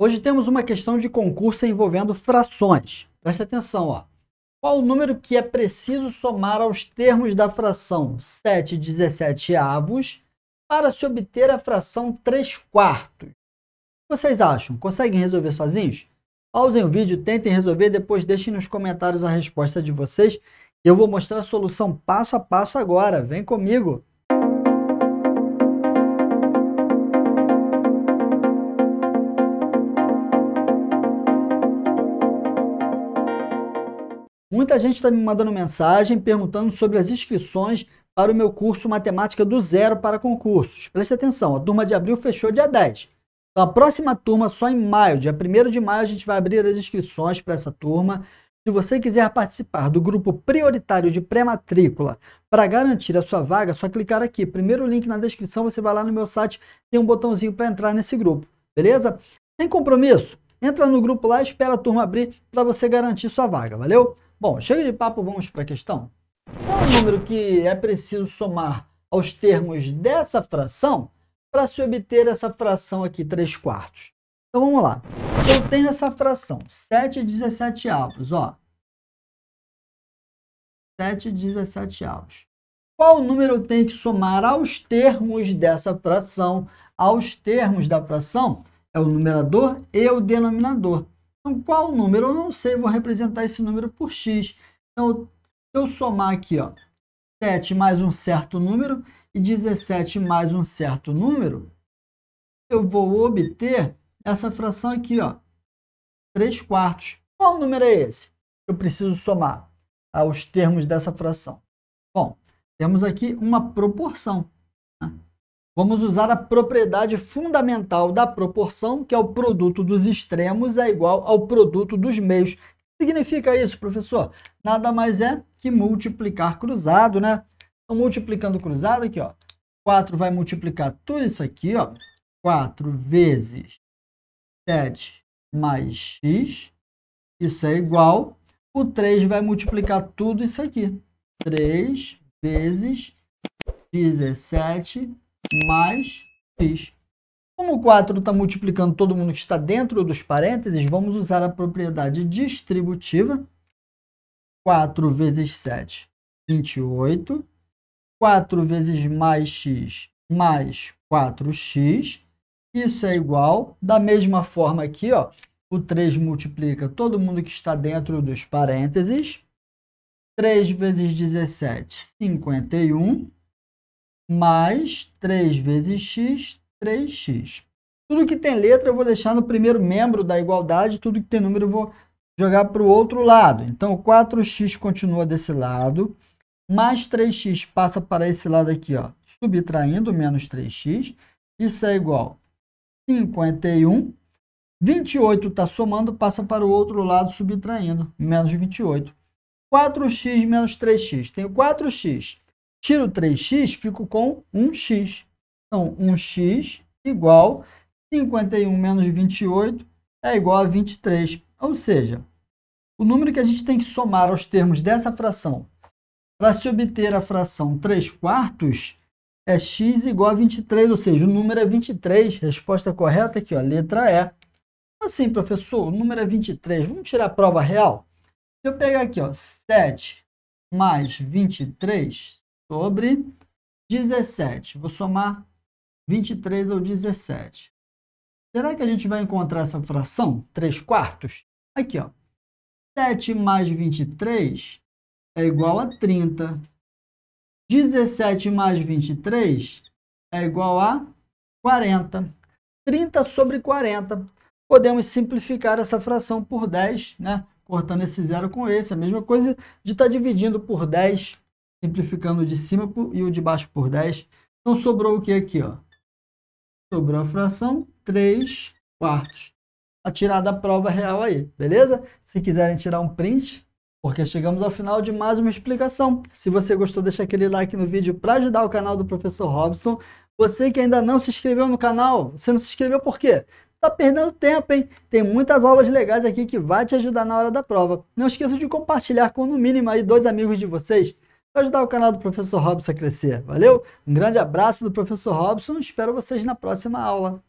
Hoje temos uma questão de concurso envolvendo frações. Presta atenção, ó. Qual o número que é preciso somar aos termos da fração 7 17 avos para se obter a fração 3 quartos? Vocês acham? Conseguem resolver sozinhos? Pausem o vídeo, tentem resolver, depois deixem nos comentários a resposta de vocês. Eu vou mostrar a solução passo a passo agora. Vem comigo! muita gente está me mandando mensagem perguntando sobre as inscrições para o meu curso Matemática do Zero para Concursos. Preste atenção, a turma de abril fechou dia 10. Então, a próxima turma só em maio, dia 1 de maio, a gente vai abrir as inscrições para essa turma. Se você quiser participar do grupo prioritário de pré-matrícula para garantir a sua vaga, é só clicar aqui. Primeiro link na descrição, você vai lá no meu site, tem um botãozinho para entrar nesse grupo, beleza? Sem compromisso, entra no grupo lá, espera a turma abrir para você garantir sua vaga, valeu? Bom, chega de papo, vamos para a questão. Qual é o número que é preciso somar aos termos dessa fração para se obter essa fração aqui 3 quartos? Então vamos lá. Eu tenho essa fração 7 17 avos, ó. 7 17 avos. Qual número eu tenho que somar aos termos dessa fração? Aos termos da fração é o numerador e o denominador. Então, qual número? Eu não sei, vou representar esse número por x. Então, se eu somar aqui, ó, 7 mais um certo número e 17 mais um certo número, eu vou obter essa fração aqui, ó, 3 quartos. Qual número é esse? Eu preciso somar aos tá, termos dessa fração. Bom, temos aqui uma proporção. Né? Vamos usar a propriedade fundamental da proporção, que é o produto dos extremos é igual ao produto dos meios. O que significa isso, professor? Nada mais é que multiplicar cruzado, né? Então, multiplicando cruzado aqui, ó. 4 vai multiplicar tudo isso aqui, ó. 4 vezes 7 mais x, isso é igual. O 3 vai multiplicar tudo isso aqui. 3 vezes 17 mais x. Como o 4 está multiplicando todo mundo que está dentro dos parênteses, vamos usar a propriedade distributiva. 4 vezes 7, 28. 4 vezes mais x, mais 4x. Isso é igual, da mesma forma aqui, ó, o 3 multiplica todo mundo que está dentro dos parênteses. 3 vezes 17, 51 mais 3 vezes x, 3x. Tudo que tem letra eu vou deixar no primeiro membro da igualdade, tudo que tem número eu vou jogar para o outro lado. Então, 4x continua desse lado, mais 3x passa para esse lado aqui, ó, subtraindo menos 3x. Isso é igual a 51. 28 está somando, passa para o outro lado subtraindo, menos 28. 4x menos 3x. Tenho 4x Tiro 3x, fico com 1x. Então, 1x igual 51 menos 28 é igual a 23. Ou seja, o número que a gente tem que somar aos termos dessa fração para se obter a fração 3 quartos é x igual a 23, ou seja, o número é 23. Resposta correta aqui, ó, letra E. Assim, professor, o número é 23. Vamos tirar a prova real? Se eu pegar aqui, ó, 7 mais 23, sobre 17. Vou somar 23 ao 17. Será que a gente vai encontrar essa fração? 3 quartos? Aqui, ó. 7 mais 23 é igual a 30. 17 mais 23 é igual a 40. 30 sobre 40. Podemos simplificar essa fração por 10, né? Cortando esse zero com esse. A mesma coisa de estar tá dividindo por 10 simplificando o de cima por, e o de baixo por 10. Então, sobrou o que aqui? Ó? Sobrou a fração 3 quartos. Tá a tirar da prova real aí, beleza? Se quiserem tirar um print, porque chegamos ao final de mais uma explicação. Se você gostou, deixa aquele like no vídeo para ajudar o canal do Professor Robson. Você que ainda não se inscreveu no canal, você não se inscreveu por quê? Tá perdendo tempo, hein? Tem muitas aulas legais aqui que vai te ajudar na hora da prova. Não esqueça de compartilhar com no mínimo aí dois amigos de vocês para ajudar o canal do Professor Robson a crescer. Valeu? Um grande abraço do Professor Robson. Espero vocês na próxima aula.